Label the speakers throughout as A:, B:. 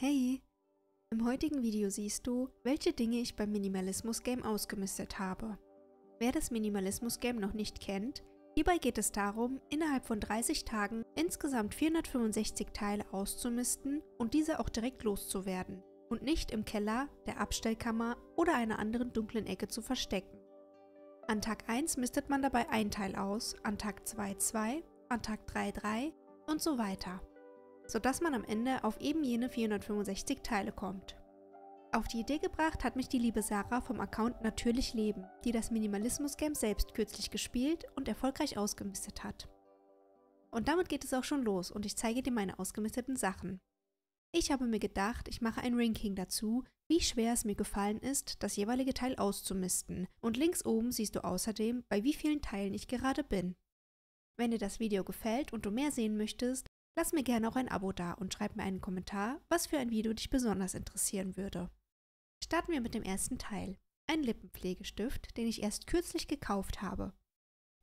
A: Hey! Im heutigen Video siehst du, welche Dinge ich beim Minimalismus-Game ausgemistet habe. Wer das Minimalismus-Game noch nicht kennt, hierbei geht es darum, innerhalb von 30 Tagen insgesamt 465 Teile auszumisten und diese auch direkt loszuwerden und nicht im Keller, der Abstellkammer oder einer anderen dunklen Ecke zu verstecken. An Tag 1 mistet man dabei ein Teil aus, an Tag 2 2, an Tag 3 3 und so weiter sodass man am Ende auf eben jene 465 Teile kommt. Auf die Idee gebracht hat mich die liebe Sarah vom Account Natürlich Leben, die das Minimalismus-Game selbst kürzlich gespielt und erfolgreich ausgemistet hat. Und damit geht es auch schon los und ich zeige dir meine ausgemisteten Sachen. Ich habe mir gedacht, ich mache ein Ranking dazu, wie schwer es mir gefallen ist, das jeweilige Teil auszumisten und links oben siehst du außerdem, bei wie vielen Teilen ich gerade bin. Wenn dir das Video gefällt und du mehr sehen möchtest, Lass mir gerne auch ein Abo da und schreib mir einen Kommentar, was für ein Video dich besonders interessieren würde. Starten wir mit dem ersten Teil. Ein Lippenpflegestift, den ich erst kürzlich gekauft habe.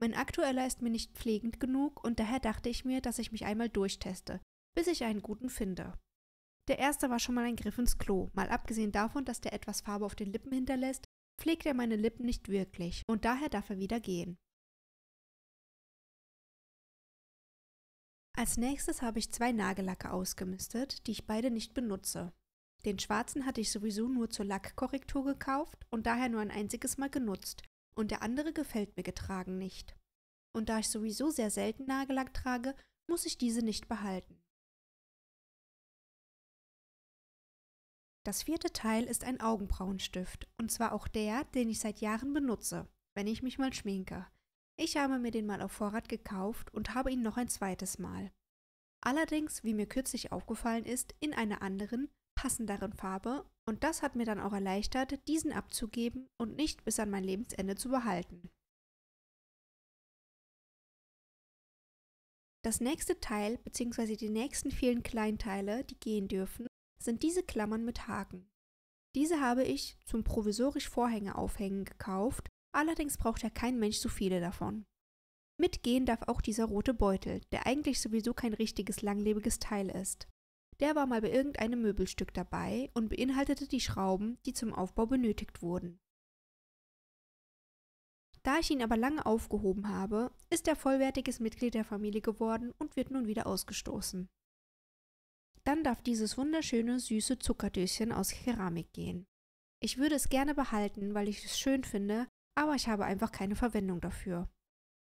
A: Mein aktueller ist mir nicht pflegend genug und daher dachte ich mir, dass ich mich einmal durchteste, bis ich einen guten finde. Der erste war schon mal ein Griff ins Klo. Mal abgesehen davon, dass der etwas Farbe auf den Lippen hinterlässt, pflegt er meine Lippen nicht wirklich und daher darf er wieder gehen. Als nächstes habe ich zwei Nagellacke ausgemistet, die ich beide nicht benutze. Den schwarzen hatte ich sowieso nur zur Lackkorrektur gekauft und daher nur ein einziges Mal genutzt, und der andere gefällt mir getragen nicht. Und da ich sowieso sehr selten Nagellack trage, muss ich diese nicht behalten. Das vierte Teil ist ein Augenbrauenstift, und zwar auch der, den ich seit Jahren benutze, wenn ich mich mal schminke. Ich habe mir den mal auf Vorrat gekauft und habe ihn noch ein zweites Mal. Allerdings, wie mir kürzlich aufgefallen ist, in einer anderen, passenderen Farbe und das hat mir dann auch erleichtert, diesen abzugeben und nicht bis an mein Lebensende zu behalten. Das nächste Teil bzw. die nächsten vielen Kleinteile, die gehen dürfen, sind diese Klammern mit Haken. Diese habe ich zum provisorisch Vorhänge aufhängen gekauft Allerdings braucht ja kein Mensch so viele davon. Mitgehen darf auch dieser rote Beutel, der eigentlich sowieso kein richtiges langlebiges Teil ist. Der war mal bei irgendeinem Möbelstück dabei und beinhaltete die Schrauben, die zum Aufbau benötigt wurden. Da ich ihn aber lange aufgehoben habe, ist er vollwertiges Mitglied der Familie geworden und wird nun wieder ausgestoßen. Dann darf dieses wunderschöne, süße Zuckerdöschen aus Keramik gehen. Ich würde es gerne behalten, weil ich es schön finde, aber ich habe einfach keine Verwendung dafür.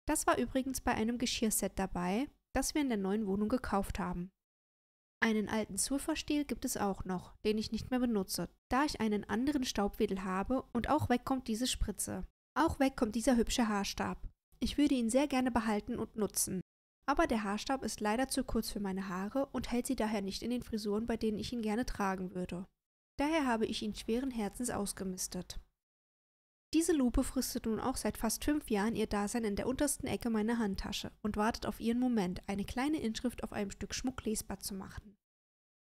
A: Das war übrigens bei einem Geschirrset dabei, das wir in der neuen Wohnung gekauft haben. Einen alten Zwifferstiel gibt es auch noch, den ich nicht mehr benutze, da ich einen anderen Staubwedel habe und auch wegkommt diese Spritze. Auch wegkommt dieser hübsche Haarstab. Ich würde ihn sehr gerne behalten und nutzen. Aber der Haarstab ist leider zu kurz für meine Haare und hält sie daher nicht in den Frisuren, bei denen ich ihn gerne tragen würde. Daher habe ich ihn schweren Herzens ausgemistet. Diese Lupe fristet nun auch seit fast fünf Jahren ihr Dasein in der untersten Ecke meiner Handtasche und wartet auf ihren Moment, eine kleine Inschrift auf einem Stück Schmuck lesbar zu machen.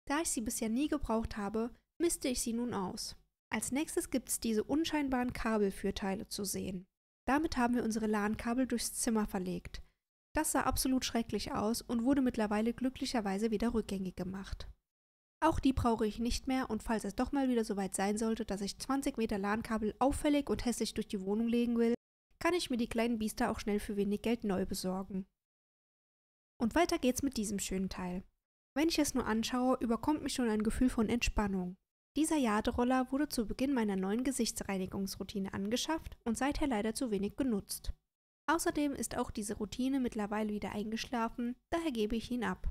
A: Da ich sie bisher nie gebraucht habe, misste ich sie nun aus. Als nächstes gibt es diese unscheinbaren Kabelführteile zu sehen. Damit haben wir unsere LAN-Kabel durchs Zimmer verlegt. Das sah absolut schrecklich aus und wurde mittlerweile glücklicherweise wieder rückgängig gemacht. Auch die brauche ich nicht mehr und falls es doch mal wieder soweit sein sollte, dass ich 20 Meter LAN-Kabel auffällig und hässlich durch die Wohnung legen will, kann ich mir die kleinen Biester auch schnell für wenig Geld neu besorgen. Und weiter geht's mit diesem schönen Teil. Wenn ich es nur anschaue, überkommt mich schon ein Gefühl von Entspannung. Dieser Jaderoller wurde zu Beginn meiner neuen Gesichtsreinigungsroutine angeschafft und seither leider zu wenig genutzt. Außerdem ist auch diese Routine mittlerweile wieder eingeschlafen, daher gebe ich ihn ab.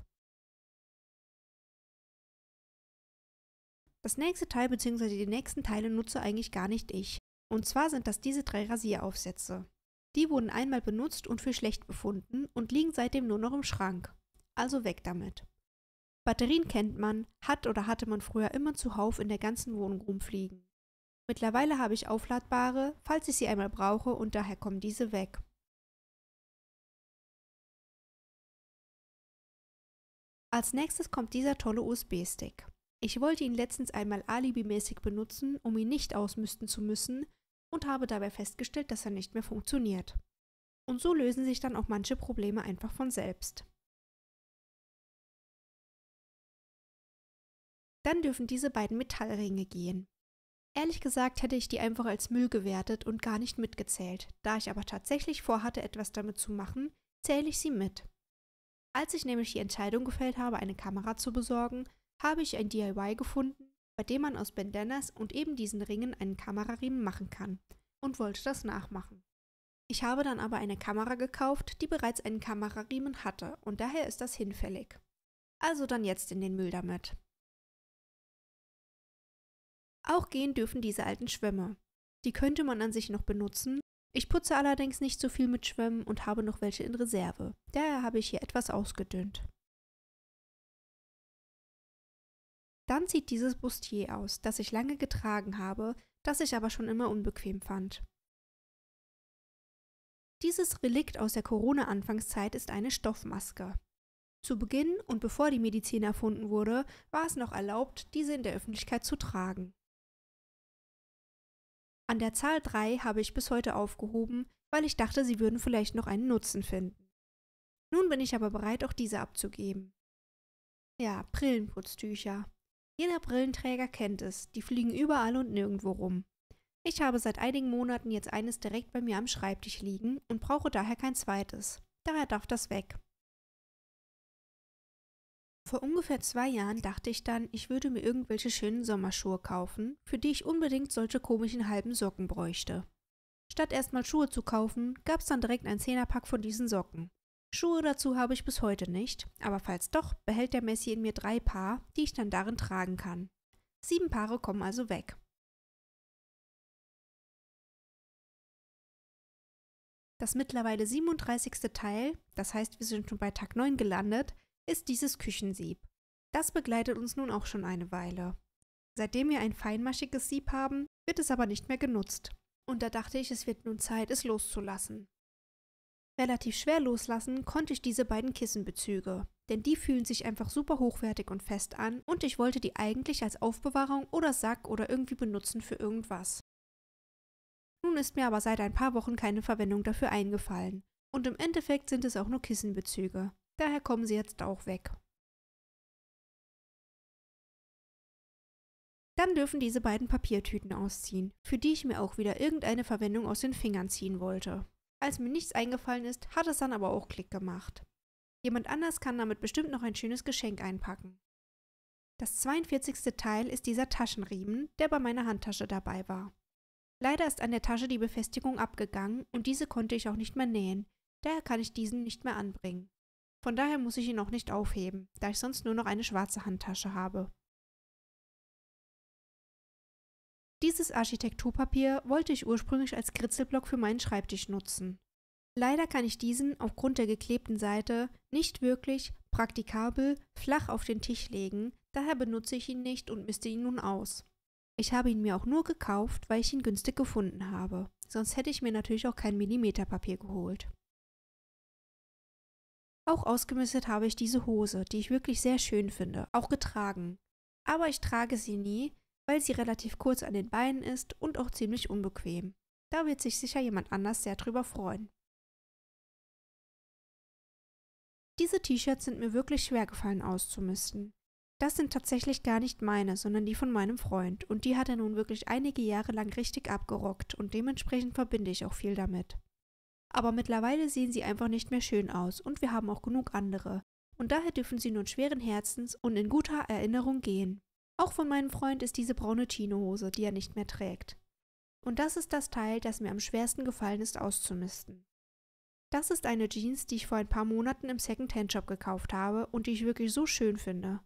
A: Das nächste Teil bzw. die nächsten Teile nutze eigentlich gar nicht ich. Und zwar sind das diese drei Rasieraufsätze. Die wurden einmal benutzt und für schlecht befunden und liegen seitdem nur noch im Schrank. Also weg damit. Batterien kennt man, hat oder hatte man früher immer zuhauf in der ganzen Wohnung rumfliegen. Mittlerweile habe ich aufladbare, falls ich sie einmal brauche und daher kommen diese weg. Als nächstes kommt dieser tolle USB-Stick. Ich wollte ihn letztens einmal alibimäßig benutzen, um ihn nicht ausmüsten zu müssen, und habe dabei festgestellt, dass er nicht mehr funktioniert. Und so lösen sich dann auch manche Probleme einfach von selbst. Dann dürfen diese beiden Metallringe gehen. Ehrlich gesagt hätte ich die einfach als Müll gewertet und gar nicht mitgezählt. Da ich aber tatsächlich vorhatte, etwas damit zu machen, zähle ich sie mit. Als ich nämlich die Entscheidung gefällt habe, eine Kamera zu besorgen, habe ich ein DIY gefunden, bei dem man aus Bandanas und eben diesen Ringen einen Kamerariemen machen kann und wollte das nachmachen. Ich habe dann aber eine Kamera gekauft, die bereits einen Kamerariemen hatte und daher ist das hinfällig. Also dann jetzt in den Müll damit. Auch gehen dürfen diese alten Schwämme. Die könnte man an sich noch benutzen. Ich putze allerdings nicht so viel mit Schwämmen und habe noch welche in Reserve. Daher habe ich hier etwas ausgedünnt. Dann zieht dieses Bustier aus, das ich lange getragen habe, das ich aber schon immer unbequem fand. Dieses Relikt aus der Corona-Anfangszeit ist eine Stoffmaske. Zu Beginn und bevor die Medizin erfunden wurde, war es noch erlaubt, diese in der Öffentlichkeit zu tragen. An der Zahl 3 habe ich bis heute aufgehoben, weil ich dachte, sie würden vielleicht noch einen Nutzen finden. Nun bin ich aber bereit, auch diese abzugeben. Ja, Brillenputztücher. Jeder Brillenträger kennt es, die fliegen überall und nirgendwo rum. Ich habe seit einigen Monaten jetzt eines direkt bei mir am Schreibtisch liegen und brauche daher kein zweites. Daher darf das weg. Vor ungefähr zwei Jahren dachte ich dann, ich würde mir irgendwelche schönen Sommerschuhe kaufen, für die ich unbedingt solche komischen halben Socken bräuchte. Statt erstmal Schuhe zu kaufen, gab es dann direkt ein Zehnerpack von diesen Socken. Schuhe dazu habe ich bis heute nicht, aber falls doch, behält der Messi in mir drei Paar, die ich dann darin tragen kann. Sieben Paare kommen also weg. Das mittlerweile 37. Teil, das heißt wir sind schon bei Tag 9 gelandet, ist dieses Küchensieb. Das begleitet uns nun auch schon eine Weile. Seitdem wir ein feinmaschiges Sieb haben, wird es aber nicht mehr genutzt. Und da dachte ich, es wird nun Zeit, es loszulassen. Relativ schwer loslassen konnte ich diese beiden Kissenbezüge, denn die fühlen sich einfach super hochwertig und fest an und ich wollte die eigentlich als Aufbewahrung oder Sack oder irgendwie benutzen für irgendwas. Nun ist mir aber seit ein paar Wochen keine Verwendung dafür eingefallen und im Endeffekt sind es auch nur Kissenbezüge, daher kommen sie jetzt auch weg. Dann dürfen diese beiden Papiertüten ausziehen, für die ich mir auch wieder irgendeine Verwendung aus den Fingern ziehen wollte. Als mir nichts eingefallen ist, hat es dann aber auch Klick gemacht. Jemand anders kann damit bestimmt noch ein schönes Geschenk einpacken. Das 42. Teil ist dieser Taschenriemen, der bei meiner Handtasche dabei war. Leider ist an der Tasche die Befestigung abgegangen und diese konnte ich auch nicht mehr nähen, daher kann ich diesen nicht mehr anbringen. Von daher muss ich ihn auch nicht aufheben, da ich sonst nur noch eine schwarze Handtasche habe. Dieses Architekturpapier wollte ich ursprünglich als Kritzelblock für meinen Schreibtisch nutzen. Leider kann ich diesen aufgrund der geklebten Seite nicht wirklich praktikabel flach auf den Tisch legen, daher benutze ich ihn nicht und misste ihn nun aus. Ich habe ihn mir auch nur gekauft, weil ich ihn günstig gefunden habe, sonst hätte ich mir natürlich auch kein Millimeterpapier geholt. Auch ausgemistet habe ich diese Hose, die ich wirklich sehr schön finde, auch getragen. Aber ich trage sie nie, weil sie relativ kurz an den Beinen ist und auch ziemlich unbequem. Da wird sich sicher jemand anders sehr drüber freuen. Diese T-Shirts sind mir wirklich schwer gefallen auszumisten. Das sind tatsächlich gar nicht meine, sondern die von meinem Freund, und die hat er nun wirklich einige Jahre lang richtig abgerockt, und dementsprechend verbinde ich auch viel damit. Aber mittlerweile sehen sie einfach nicht mehr schön aus, und wir haben auch genug andere, und daher dürfen sie nun schweren Herzens und in guter Erinnerung gehen. Auch von meinem Freund ist diese braune Chinohose, die er nicht mehr trägt. Und das ist das Teil, das mir am schwersten gefallen ist auszumisten. Das ist eine Jeans, die ich vor ein paar Monaten im Second-Hand-Shop gekauft habe und die ich wirklich so schön finde.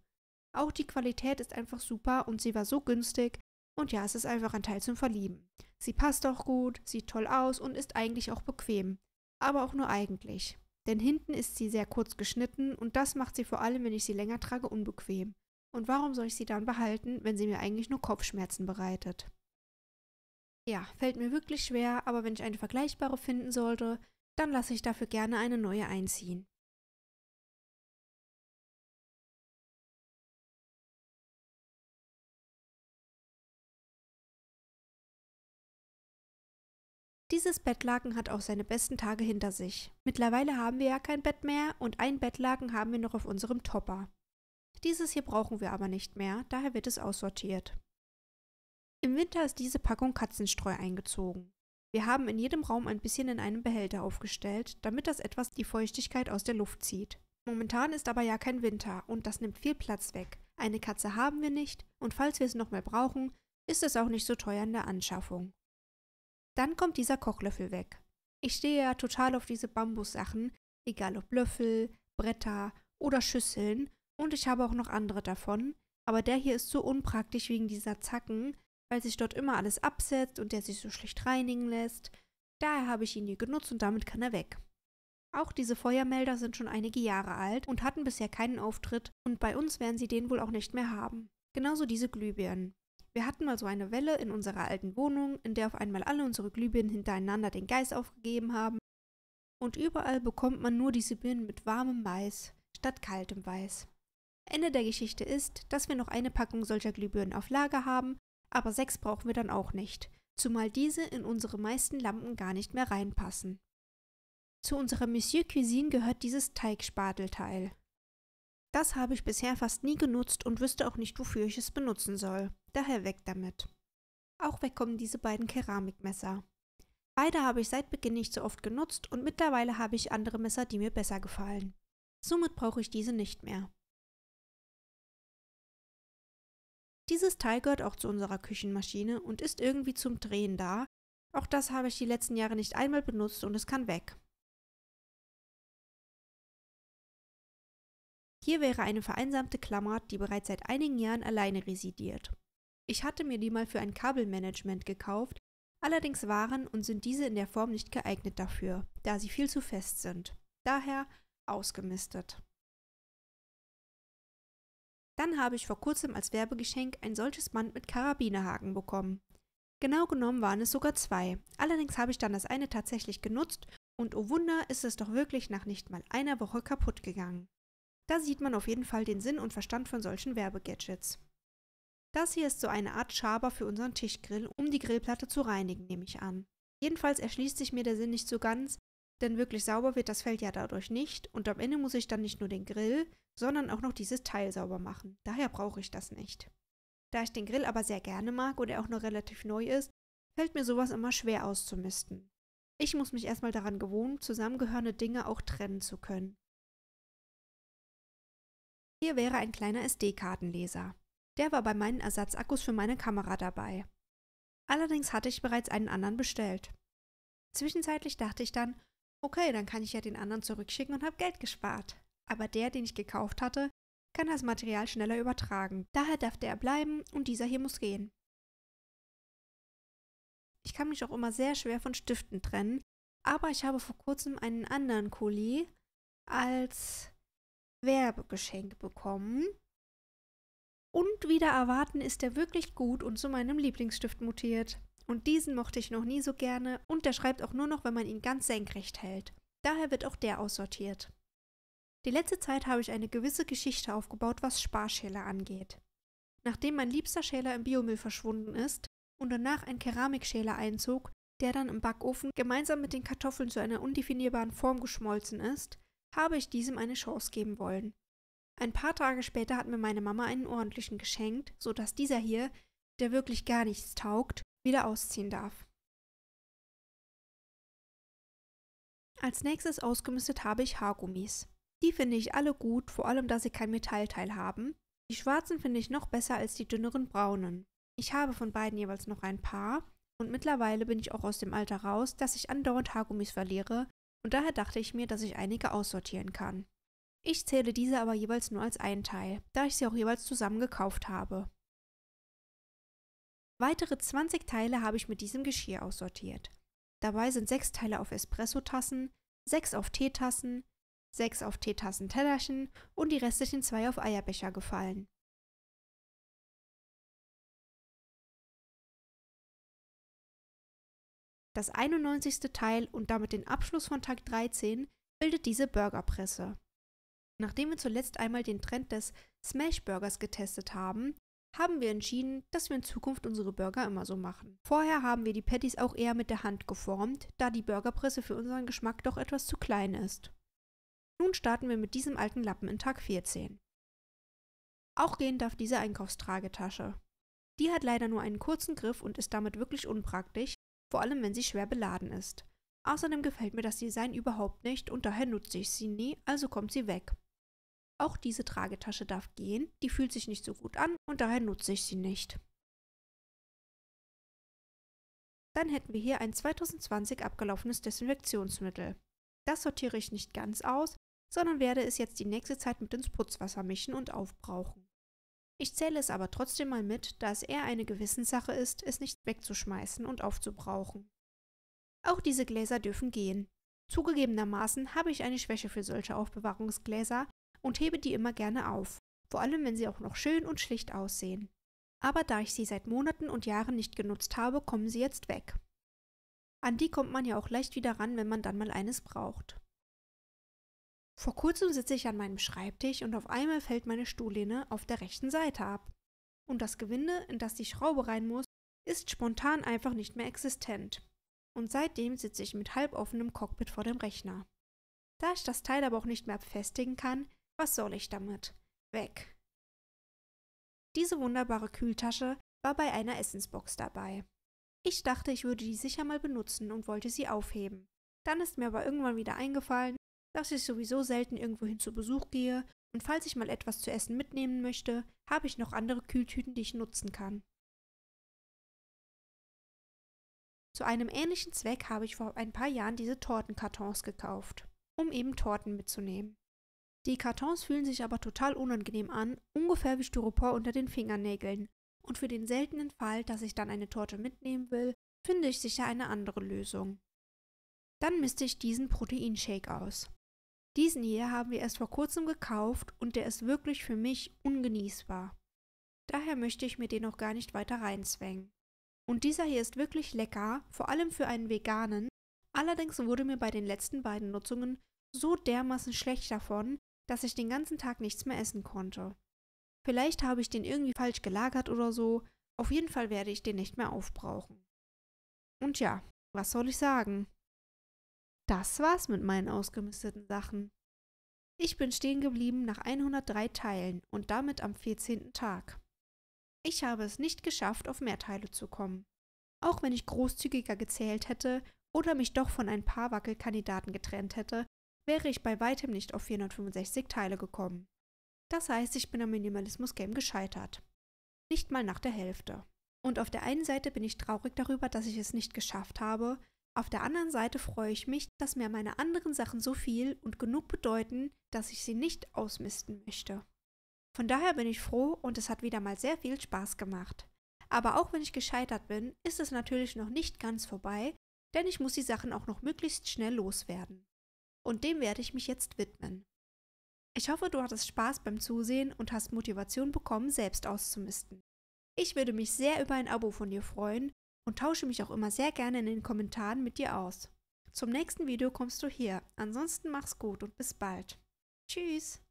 A: Auch die Qualität ist einfach super und sie war so günstig. Und ja, es ist einfach ein Teil zum Verlieben. Sie passt auch gut, sieht toll aus und ist eigentlich auch bequem. Aber auch nur eigentlich. Denn hinten ist sie sehr kurz geschnitten und das macht sie vor allem, wenn ich sie länger trage, unbequem. Und warum soll ich sie dann behalten, wenn sie mir eigentlich nur Kopfschmerzen bereitet? Ja, fällt mir wirklich schwer, aber wenn ich eine vergleichbare finden sollte, dann lasse ich dafür gerne eine neue einziehen. Dieses Bettlaken hat auch seine besten Tage hinter sich. Mittlerweile haben wir ja kein Bett mehr und ein Bettlaken haben wir noch auf unserem Topper. Dieses hier brauchen wir aber nicht mehr, daher wird es aussortiert. Im Winter ist diese Packung Katzenstreu eingezogen. Wir haben in jedem Raum ein bisschen in einem Behälter aufgestellt, damit das etwas die Feuchtigkeit aus der Luft zieht. Momentan ist aber ja kein Winter und das nimmt viel Platz weg. Eine Katze haben wir nicht und falls wir es nochmal brauchen, ist es auch nicht so teuer in der Anschaffung. Dann kommt dieser Kochlöffel weg. Ich stehe ja total auf diese Bambussachen, egal ob Löffel, Bretter oder Schüsseln und ich habe auch noch andere davon, aber der hier ist so unpraktisch wegen dieser Zacken, weil sich dort immer alles absetzt und der sich so schlecht reinigen lässt. Daher habe ich ihn hier genutzt und damit kann er weg. Auch diese Feuermelder sind schon einige Jahre alt und hatten bisher keinen Auftritt und bei uns werden sie den wohl auch nicht mehr haben. Genauso diese Glühbirnen. Wir hatten mal so eine Welle in unserer alten Wohnung, in der auf einmal alle unsere Glühbirnen hintereinander den Geist aufgegeben haben. Und überall bekommt man nur diese Birnen mit warmem Mais statt kaltem Weiß. Ende der Geschichte ist, dass wir noch eine Packung solcher Glühbirnen auf Lager haben, aber sechs brauchen wir dann auch nicht, zumal diese in unsere meisten Lampen gar nicht mehr reinpassen. Zu unserer Monsieur Cuisine gehört dieses Teigspatelteil. Das habe ich bisher fast nie genutzt und wüsste auch nicht, wofür ich es benutzen soll. Daher weg damit. Auch wegkommen diese beiden Keramikmesser. Beide habe ich seit Beginn nicht so oft genutzt und mittlerweile habe ich andere Messer, die mir besser gefallen. Somit brauche ich diese nicht mehr. Dieses Teil gehört auch zu unserer Küchenmaschine und ist irgendwie zum Drehen da. Auch das habe ich die letzten Jahre nicht einmal benutzt und es kann weg. Hier wäre eine vereinsamte Klammer, die bereits seit einigen Jahren alleine residiert. Ich hatte mir die mal für ein Kabelmanagement gekauft, allerdings waren und sind diese in der Form nicht geeignet dafür, da sie viel zu fest sind. Daher ausgemistet. Dann habe ich vor kurzem als Werbegeschenk ein solches Band mit Karabinerhaken bekommen. Genau genommen waren es sogar zwei. Allerdings habe ich dann das eine tatsächlich genutzt und oh Wunder, ist es doch wirklich nach nicht mal einer Woche kaputt gegangen. Da sieht man auf jeden Fall den Sinn und Verstand von solchen Werbegadgets. Das hier ist so eine Art Schaber für unseren Tischgrill, um die Grillplatte zu reinigen, nehme ich an. Jedenfalls erschließt sich mir der Sinn nicht so ganz, denn wirklich sauber wird das Feld ja dadurch nicht und am Ende muss ich dann nicht nur den Grill, sondern auch noch dieses Teil sauber machen. Daher brauche ich das nicht. Da ich den Grill aber sehr gerne mag und er auch noch relativ neu ist, fällt mir sowas immer schwer auszumisten. Ich muss mich erstmal daran gewohnen, zusammengehörende Dinge auch trennen zu können. Hier wäre ein kleiner SD-Kartenleser. Der war bei meinen Ersatzakkus für meine Kamera dabei. Allerdings hatte ich bereits einen anderen bestellt. Zwischenzeitlich dachte ich dann, Okay, dann kann ich ja den anderen zurückschicken und habe Geld gespart. Aber der, den ich gekauft hatte, kann das Material schneller übertragen. Daher darf der bleiben und dieser hier muss gehen. Ich kann mich auch immer sehr schwer von Stiften trennen, aber ich habe vor kurzem einen anderen Kuli als Werbegeschenk bekommen. Und wieder erwarten ist er wirklich gut und zu meinem Lieblingsstift mutiert. Und diesen mochte ich noch nie so gerne und der schreibt auch nur noch, wenn man ihn ganz senkrecht hält. Daher wird auch der aussortiert. Die letzte Zeit habe ich eine gewisse Geschichte aufgebaut, was Sparschäler angeht. Nachdem mein liebster Schäler im Biomüll verschwunden ist und danach ein Keramikschäler einzog, der dann im Backofen gemeinsam mit den Kartoffeln zu einer undefinierbaren Form geschmolzen ist, habe ich diesem eine Chance geben wollen. Ein paar Tage später hat mir meine Mama einen ordentlichen geschenkt, so dass dieser hier, der wirklich gar nichts taugt, wieder ausziehen darf. Als nächstes ausgemistet habe ich Haargummis. Die finde ich alle gut, vor allem da sie kein Metallteil haben. Die schwarzen finde ich noch besser als die dünneren braunen. Ich habe von beiden jeweils noch ein paar und mittlerweile bin ich auch aus dem Alter raus, dass ich andauernd Haargummis verliere und daher dachte ich mir, dass ich einige aussortieren kann. Ich zähle diese aber jeweils nur als einen Teil, da ich sie auch jeweils zusammen gekauft habe. Weitere 20 Teile habe ich mit diesem Geschirr aussortiert. Dabei sind 6 Teile auf Espresso-Tassen, 6 auf Teetassen, 6 auf Teetassentellerchen und die restlichen 2 auf Eierbecher gefallen. Das 91. Teil und damit den Abschluss von Tag 13 bildet diese Burgerpresse. Nachdem wir zuletzt einmal den Trend des Smash Burgers getestet haben, haben wir entschieden, dass wir in Zukunft unsere Burger immer so machen. Vorher haben wir die Patties auch eher mit der Hand geformt, da die Burgerpresse für unseren Geschmack doch etwas zu klein ist. Nun starten wir mit diesem alten Lappen in Tag 14. Auch gehen darf diese Einkaufstragetasche. Die hat leider nur einen kurzen Griff und ist damit wirklich unpraktisch, vor allem wenn sie schwer beladen ist. Außerdem gefällt mir das Design überhaupt nicht und daher nutze ich sie nie, also kommt sie weg. Auch diese Tragetasche darf gehen, die fühlt sich nicht so gut an und daher nutze ich sie nicht. Dann hätten wir hier ein 2020 abgelaufenes Desinfektionsmittel. Das sortiere ich nicht ganz aus, sondern werde es jetzt die nächste Zeit mit ins Putzwasser mischen und aufbrauchen. Ich zähle es aber trotzdem mal mit, da es eher eine Gewissenssache ist, es nicht wegzuschmeißen und aufzubrauchen. Auch diese Gläser dürfen gehen. Zugegebenermaßen habe ich eine Schwäche für solche Aufbewahrungsgläser, und hebe die immer gerne auf, vor allem wenn sie auch noch schön und schlicht aussehen. Aber da ich sie seit Monaten und Jahren nicht genutzt habe, kommen sie jetzt weg. An die kommt man ja auch leicht wieder ran, wenn man dann mal eines braucht. Vor kurzem sitze ich an meinem Schreibtisch und auf einmal fällt meine Stuhllehne auf der rechten Seite ab. Und das Gewinde, in das die Schraube rein muss, ist spontan einfach nicht mehr existent. Und seitdem sitze ich mit halboffenem Cockpit vor dem Rechner. Da ich das Teil aber auch nicht mehr befestigen kann, was soll ich damit? Weg. Diese wunderbare Kühltasche war bei einer Essensbox dabei. Ich dachte, ich würde die sicher mal benutzen und wollte sie aufheben. Dann ist mir aber irgendwann wieder eingefallen, dass ich sowieso selten irgendwohin zu Besuch gehe und falls ich mal etwas zu essen mitnehmen möchte, habe ich noch andere Kühltüten, die ich nutzen kann. Zu einem ähnlichen Zweck habe ich vor ein paar Jahren diese Tortenkartons gekauft, um eben Torten mitzunehmen. Die Kartons fühlen sich aber total unangenehm an, ungefähr wie Styropor unter den Fingernägeln. Und für den seltenen Fall, dass ich dann eine Torte mitnehmen will, finde ich sicher eine andere Lösung. Dann misste ich diesen Proteinshake aus. Diesen hier haben wir erst vor kurzem gekauft und der ist wirklich für mich ungenießbar. Daher möchte ich mir den auch gar nicht weiter reinzwängen. Und dieser hier ist wirklich lecker, vor allem für einen Veganen. Allerdings wurde mir bei den letzten beiden Nutzungen so dermaßen schlecht davon, dass ich den ganzen Tag nichts mehr essen konnte. Vielleicht habe ich den irgendwie falsch gelagert oder so, auf jeden Fall werde ich den nicht mehr aufbrauchen. Und ja, was soll ich sagen? Das war's mit meinen ausgemisteten Sachen. Ich bin stehen geblieben nach 103 Teilen und damit am 14. Tag. Ich habe es nicht geschafft, auf mehr Teile zu kommen. Auch wenn ich großzügiger gezählt hätte oder mich doch von ein paar Wackelkandidaten getrennt hätte, wäre ich bei weitem nicht auf 465 Teile gekommen. Das heißt, ich bin am Minimalismus-Game gescheitert. Nicht mal nach der Hälfte. Und auf der einen Seite bin ich traurig darüber, dass ich es nicht geschafft habe, auf der anderen Seite freue ich mich, dass mir meine anderen Sachen so viel und genug bedeuten, dass ich sie nicht ausmisten möchte. Von daher bin ich froh und es hat wieder mal sehr viel Spaß gemacht. Aber auch wenn ich gescheitert bin, ist es natürlich noch nicht ganz vorbei, denn ich muss die Sachen auch noch möglichst schnell loswerden und dem werde ich mich jetzt widmen. Ich hoffe, du hattest Spaß beim Zusehen und hast Motivation bekommen, selbst auszumisten. Ich würde mich sehr über ein Abo von dir freuen und tausche mich auch immer sehr gerne in den Kommentaren mit dir aus. Zum nächsten Video kommst du hier. Ansonsten mach's gut und bis bald. Tschüss!